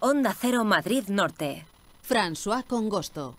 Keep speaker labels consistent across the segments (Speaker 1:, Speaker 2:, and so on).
Speaker 1: Onda Cero Madrid Norte. François Congosto.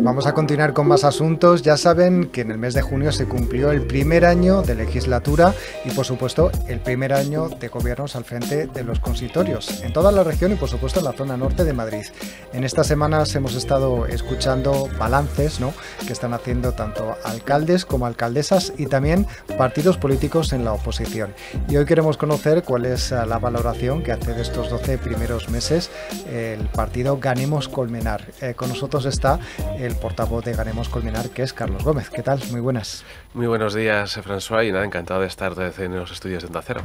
Speaker 1: Vamos a continuar con más asuntos. Ya saben que en el mes de junio se cumplió el primer año de legislatura y por supuesto el primer año de gobiernos al frente de los consitorios en toda la región y por supuesto en la zona norte de Madrid. En estas semanas hemos estado escuchando balances ¿no? que están haciendo tanto alcaldes como alcaldesas y también partidos políticos en la oposición. Y hoy queremos conocer cuál es ah, la valoración que hace de estos 12 primeros meses el partido Ganemos Colmenar. Eh, con nosotros está el el portavoz de Ganemos Colmenar, que es Carlos Gómez. ¿Qué tal? Muy buenas.
Speaker 2: Muy buenos días, François, y nada, encantado de estar en los estudios de Cero.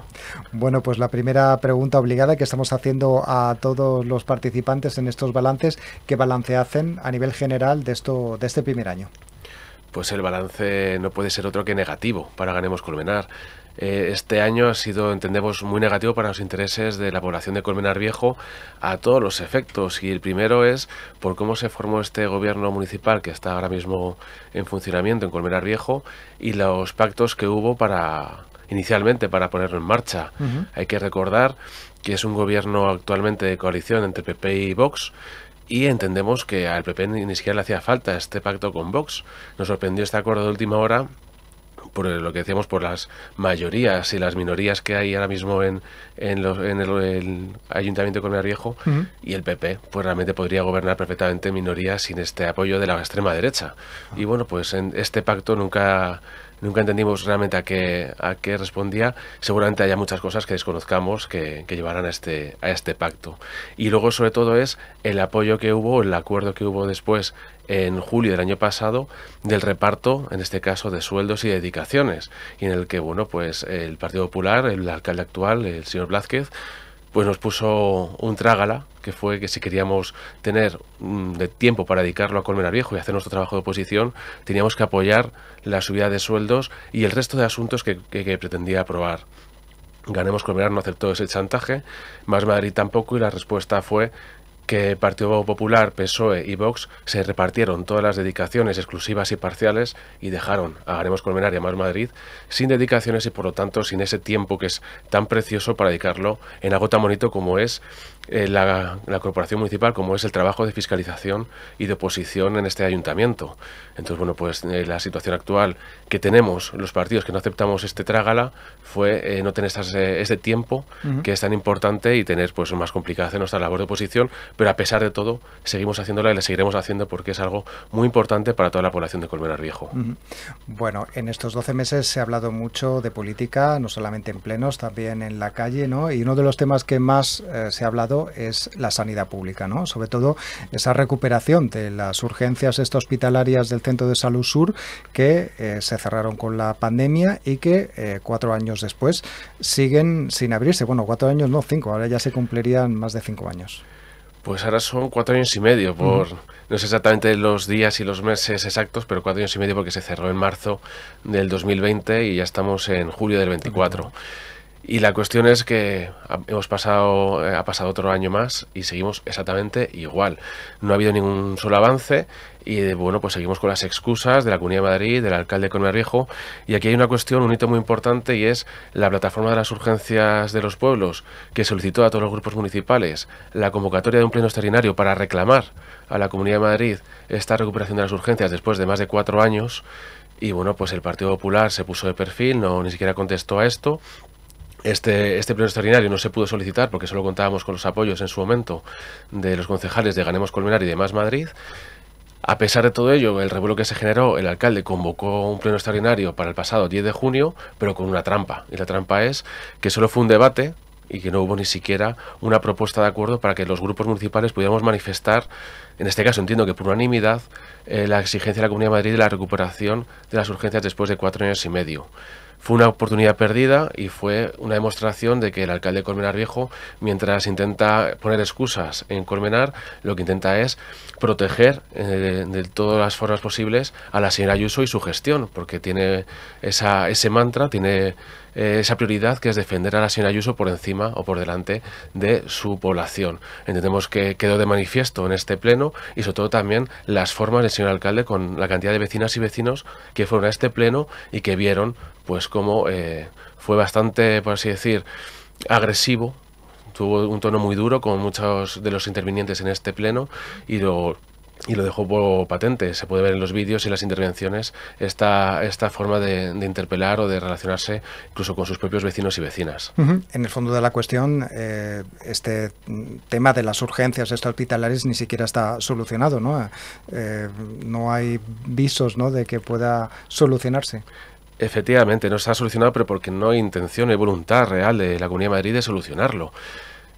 Speaker 1: Bueno, pues la primera pregunta obligada que estamos haciendo a todos los participantes en estos balances, ¿qué balance hacen a nivel general de, esto, de este primer
Speaker 2: año? Pues el balance no puede ser otro que negativo para Ganemos Colmenar. Eh, este año ha sido, entendemos, muy negativo para los intereses de la población de Colmenar Viejo a todos los efectos. Y el primero es por cómo se formó este gobierno municipal que está ahora mismo en funcionamiento en Colmenar Viejo y los pactos que hubo para inicialmente para ponerlo en marcha. Hay que recordar que es un gobierno actualmente de coalición entre PP y Vox y entendemos que al PP le hacía falta este pacto con Vox. Nos sorprendió este acuerdo de última hora por lo que decíamos, por las mayorías y las minorías que hay ahora mismo en, en, el, Ayuntamiento de Colmenar Viejo y el PP, pues realmente podría gobernar perfectamente minorías sin este apoyo de la extrema derecha. Ah. Y bueno, pues en este pacto nunca nunca entendimos realmente a qué, a qué respondía, seguramente haya muchas cosas que desconozcamos que, llevarán a este, a este pacto. Y luego, sobre todo, es el apoyo que hubo, el acuerdo que hubo después en julio del año pasado del reparto, en este caso, de sueldos y dedicaciones, y en el que, bueno, pues el Partido Popular, el alcalde actual, el señor Blázquez, pues nos puso un trágala, que fue que si queríamos tener mm, de tiempo para dedicarlo a Colmenar Viejo y hacer nuestro trabajo de oposición, teníamos que apoyar la subida de sueldos y el resto de asuntos que, que, que pretendía aprobar. Ganemos Colmenar no aceptó ese chantaje, Más Madrid tampoco y la respuesta fue que Partido Popular, PSOE y Vox se repartieron todas las dedicaciones exclusivas y parciales y dejaron a Haremos Colmenaria a Más Madrid sin dedicaciones y por lo tanto sin ese tiempo que es tan precioso para dedicarlo en algo tan bonito como es eh, la, corporación municipal, como es el trabajo de fiscalización y de oposición en este ayuntamiento. Entonces, bueno, pues eh, la situación actual que tenemos, los partidos que no aceptamos este trágala, fue eh, no tener este ese tiempo que es tan importante y tener pues más hacer nuestra labor de oposición, pero a pesar de todo, seguimos haciéndola y la seguiremos haciendo porque es algo muy importante para toda la población de Colmenar Viejo.
Speaker 1: Bueno, en estos 12 meses se ha hablado mucho de política, no solamente en plenos, también en la calle, ¿no? Y uno de los temas que más se ha hablado es la sanidad pública, ¿no? Sobre todo esa recuperación de las urgencias hospitalarias del Centro de Salud Sur que eh, se cerraron con la pandemia y que eh, cuatro años después siguen sin abrirse. Bueno, cuatro años no, cinco. Ahora ya se cumplirían más de cinco años.
Speaker 2: Pues ahora son cuatro años y medio, por no sé exactamente los días y los meses exactos, pero cuatro años y medio porque se cerró en marzo del 2020 y ya estamos en julio del 24. Y la cuestión es que hemos pasado, eh, ha pasado otro año más y seguimos exactamente igual. No ha habido ningún solo avance y bueno, pues seguimos con las excusas de la Comunidad de Madrid, del alcalde Conmerrijo. Y aquí hay una cuestión, un hito muy importante y es la plataforma de las urgencias de los pueblos que solicitó a todos los grupos municipales la convocatoria de un pleno extraordinario para reclamar a la Comunidad de Madrid esta recuperación de las urgencias después de más de cuatro años. Y bueno, pues el Partido Popular se puso de perfil, no ni siquiera contestó a esto. Este, este pleno extraordinario no se pudo solicitar porque solo contábamos con los apoyos en su momento de los concejales de Ganemos Colmenar y de Más Madrid. A pesar de todo ello, el revuelo que se generó, el alcalde convocó un pleno extraordinario para el pasado 10 de junio, pero con una trampa. Y la trampa es que solo fue un debate y que no hubo ni siquiera una propuesta de acuerdo para que los grupos municipales pudiéramos manifestar, en este caso entiendo que por unanimidad, eh, la exigencia de la Comunidad de Madrid de la recuperación de las urgencias después de cuatro años y medio. Fue una oportunidad perdida y fue una demostración de que el alcalde de Colmenar Viejo, mientras intenta poner excusas en Colmenar, lo que intenta es proteger eh, de, todas las formas posibles a la señora Ayuso y su gestión, porque tiene esa, ese mantra, tiene eh, esa prioridad que es defender a la señora Ayuso por encima o por delante de su población. Entendemos que quedó de manifiesto en este pleno y sobre todo también las formas del señor alcalde con la cantidad de vecinas y vecinos que fueron a este pleno y que vieron pues cómo eh, fue bastante, por así decir, agresivo tuvo un tono muy duro con muchos de los intervinientes en este pleno y lo, y lo dejó patente. Se puede ver en los vídeos y las intervenciones esta, esta forma de, interpelar o de relacionarse incluso con sus propios vecinos y vecinas.
Speaker 1: En el fondo de la cuestión, eh, este tema de las urgencias hospitalarias ni siquiera está solucionado, ¿no? Eh, no hay visos ¿no? de que pueda solucionarse.
Speaker 2: Efectivamente, no está solucionado, pero porque no hay intención, hay voluntad real de la Comunidad de Madrid de solucionarlo.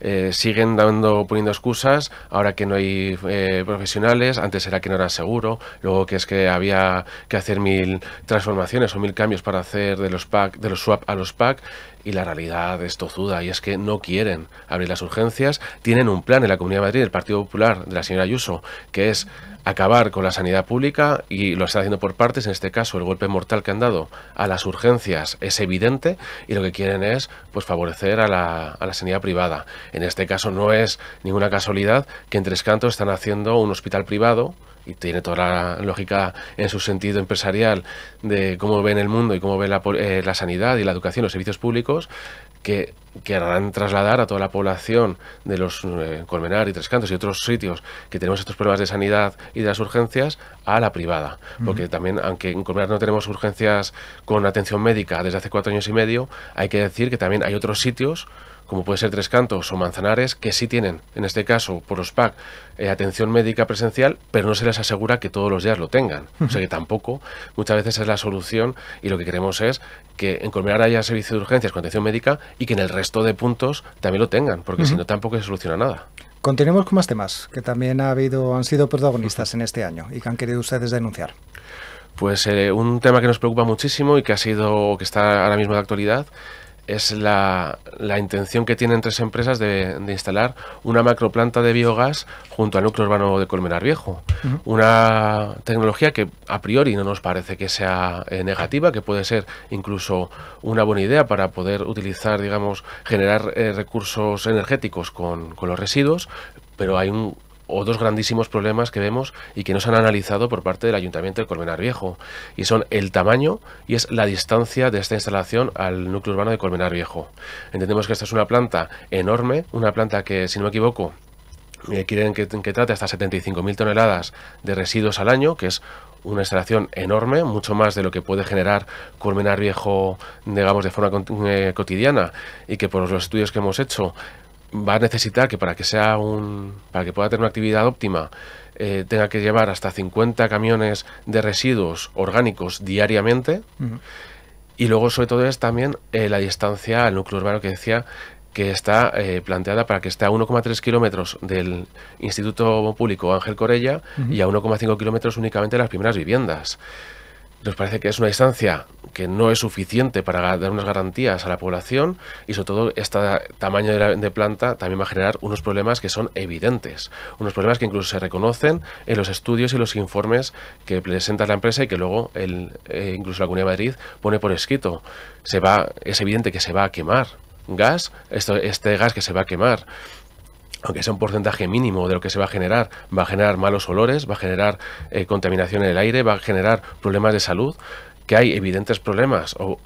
Speaker 2: Eh, siguen dando, poniendo excusas, ahora que no hay eh, profesionales, antes era que no era seguro, luego que es que había que hacer mil transformaciones o mil cambios para hacer de los pack, de los swap a los pack, y la realidad es tozuda, y es que no quieren abrir las urgencias, tienen un plan en la Comunidad de Madrid, el Partido Popular de la señora Ayuso, que es acabar con la sanidad pública y lo están haciendo por partes. En este caso, el golpe mortal que han dado a las urgencias es evidente y lo que quieren es pues, favorecer a la, sanidad privada. En este caso, no es ninguna casualidad que en Tres Cantos están haciendo un hospital privado y tiene toda la lógica en su sentido empresarial de cómo ven el mundo y cómo ven la, eh, la sanidad y la educación, los servicios públicos, que querrán trasladar a toda la población de los eh, Colmenar y Tres Cantos y otros sitios que tenemos estos problemas de sanidad y de las urgencias a la privada. Porque también, aunque en Colmenar no tenemos urgencias con atención médica desde hace cuatro años y medio, hay que decir que también hay otros sitios como puede ser Tres Cantos o Manzanares, que sí tienen, en este caso, por los PAC, eh, atención médica presencial, pero no se les asegura que todos los días lo tengan. O sea que tampoco muchas veces es la solución y lo que queremos es que en Colmenar haya servicio de urgencias con atención médica y que en el resto de puntos también lo tengan, porque si no tampoco se soluciona nada.
Speaker 1: Continuemos con más temas que también ha habido, han sido protagonistas en este año y que han querido ustedes denunciar.
Speaker 2: Pues eh, un tema que nos preocupa muchísimo y que ha sido, que está ahora mismo de actualidad, es la, intención que tienen tres empresas de, instalar una macroplanta de biogás junto al núcleo urbano de Colmenar Viejo. Una tecnología que a priori no nos parece que sea eh, negativa, que puede ser incluso una buena idea para poder utilizar, digamos, generar eh, recursos energéticos con, con los residuos, pero hay un o dos grandísimos problemas que vemos y que no se han analizado por parte del Ayuntamiento de Colmenar Viejo, y son el tamaño y es la distancia de esta instalación al núcleo urbano de Colmenar Viejo. Entendemos que esta es una planta enorme, una planta que, si no me equivoco, eh, quieren que, trate hasta 75.000 toneladas de residuos al año, que es una instalación enorme, mucho más de lo que puede generar Colmenar Viejo, digamos, de forma eh, cotidiana, y que por los estudios que hemos hecho va a necesitar que para que sea un para que pueda tener una actividad óptima eh, tenga que llevar hasta 50 camiones de residuos orgánicos diariamente y luego sobre todo es también eh, la distancia al núcleo urbano que decía que está eh, planteada para que esté a 1,3 kilómetros del Instituto Público Ángel Corella y a 1,5 kilómetros únicamente las primeras viviendas. Nos parece que es una distancia que no es suficiente para dar unas garantías a la población y sobre todo este tamaño de, planta también va a generar unos problemas que son evidentes, unos problemas que incluso se reconocen en los estudios y los informes que presenta la empresa y que luego el, eh, incluso la Comunidad de Madrid pone por escrito. Se va, es evidente que se va a quemar gas, esto, este gas que se va a quemar aunque sea un porcentaje mínimo de lo que se va a generar, va a generar malos olores, va a generar eh, contaminación en el aire, va a generar problemas de salud, que hay evidentes problemas o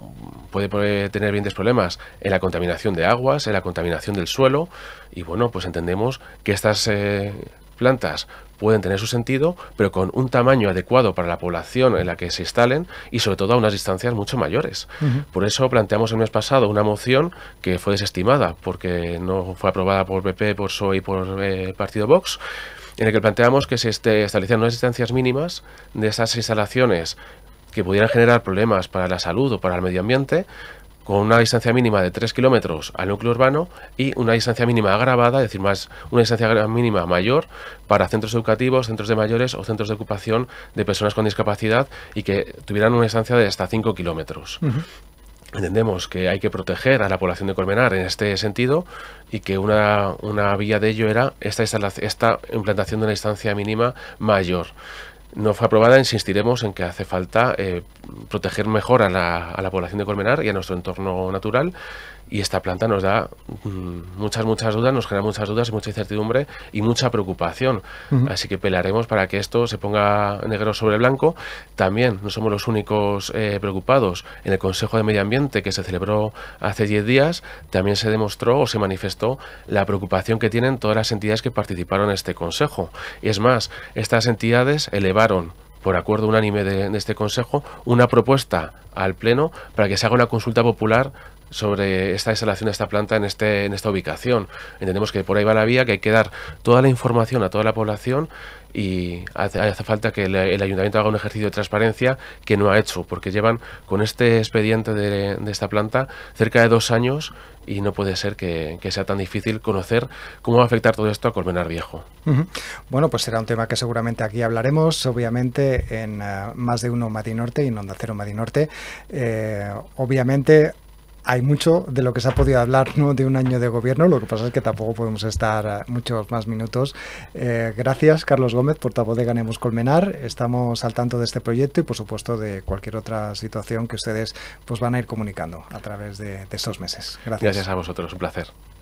Speaker 2: puede, tener evidentes problemas en la contaminación de aguas, en la contaminación del suelo y bueno, pues entendemos que estas eh, plantas pueden tener su sentido, pero con un tamaño adecuado para la población en la que se instalen y sobre todo a unas distancias mucho mayores. Por eso planteamos el mes pasado una moción que fue desestimada porque no fue aprobada por PP, por PSOE y por el eh, Partido Vox, en el que planteamos que se este, establecieran unas distancias mínimas de esas instalaciones que pudieran generar problemas para la salud o para el medio ambiente, con una distancia mínima de 3 kilómetros al núcleo urbano y una distancia mínima agravada, es decir, más una distancia mínima mayor para centros educativos, centros de mayores o centros de ocupación de personas con discapacidad y que tuvieran una distancia de hasta 5 kilómetros. Entendemos que hay que proteger a la población de Colmenar en este sentido y que una, vía de ello era esta, esta implantación de una distancia mínima mayor no fue aprobada, insistiremos en que hace falta eh, proteger mejor a la, a la población de Colmenar y a nuestro entorno natural y esta planta nos da mm, muchas, muchas dudas, nos genera muchas dudas y mucha incertidumbre y mucha preocupación. Así que pelearemos para que esto se ponga negro sobre blanco. También no somos los únicos eh, preocupados. En el Consejo de Medio Ambiente que se celebró hace 10 días, también se demostró o se manifestó la preocupación que tienen todas las entidades que participaron en este Consejo. Y es más, estas entidades elevaron por acuerdo unánime de, este Consejo, una propuesta al Pleno para que se haga una consulta popular sobre esta instalación de esta planta en, este, en esta ubicación. Entendemos que por ahí va la vía, que hay que dar toda la información a toda la población y hace, falta que el, ayuntamiento haga un ejercicio de transparencia que no ha hecho, porque llevan con este expediente de, esta planta cerca de dos años y no puede ser que, sea tan difícil conocer cómo va a afectar todo esto a Colmenar Viejo.
Speaker 1: Bueno, pues será un tema que seguramente aquí hablaremos, obviamente en eh, más de uno Madinorte y en Onda Cero Madinorte. Eh, obviamente hay mucho de lo que se ha podido hablar de un año de gobierno, lo que pasa es que tampoco podemos estar eh, muchos más minutos. Eh, gracias, Carlos Gómez, portavoz de Ganemos Colmenar. Estamos al tanto de este proyecto y, por supuesto, de cualquier otra situación que ustedes pues, van a ir comunicando a través de, de estos
Speaker 2: meses. Gracias. Gracias a vosotros, un placer.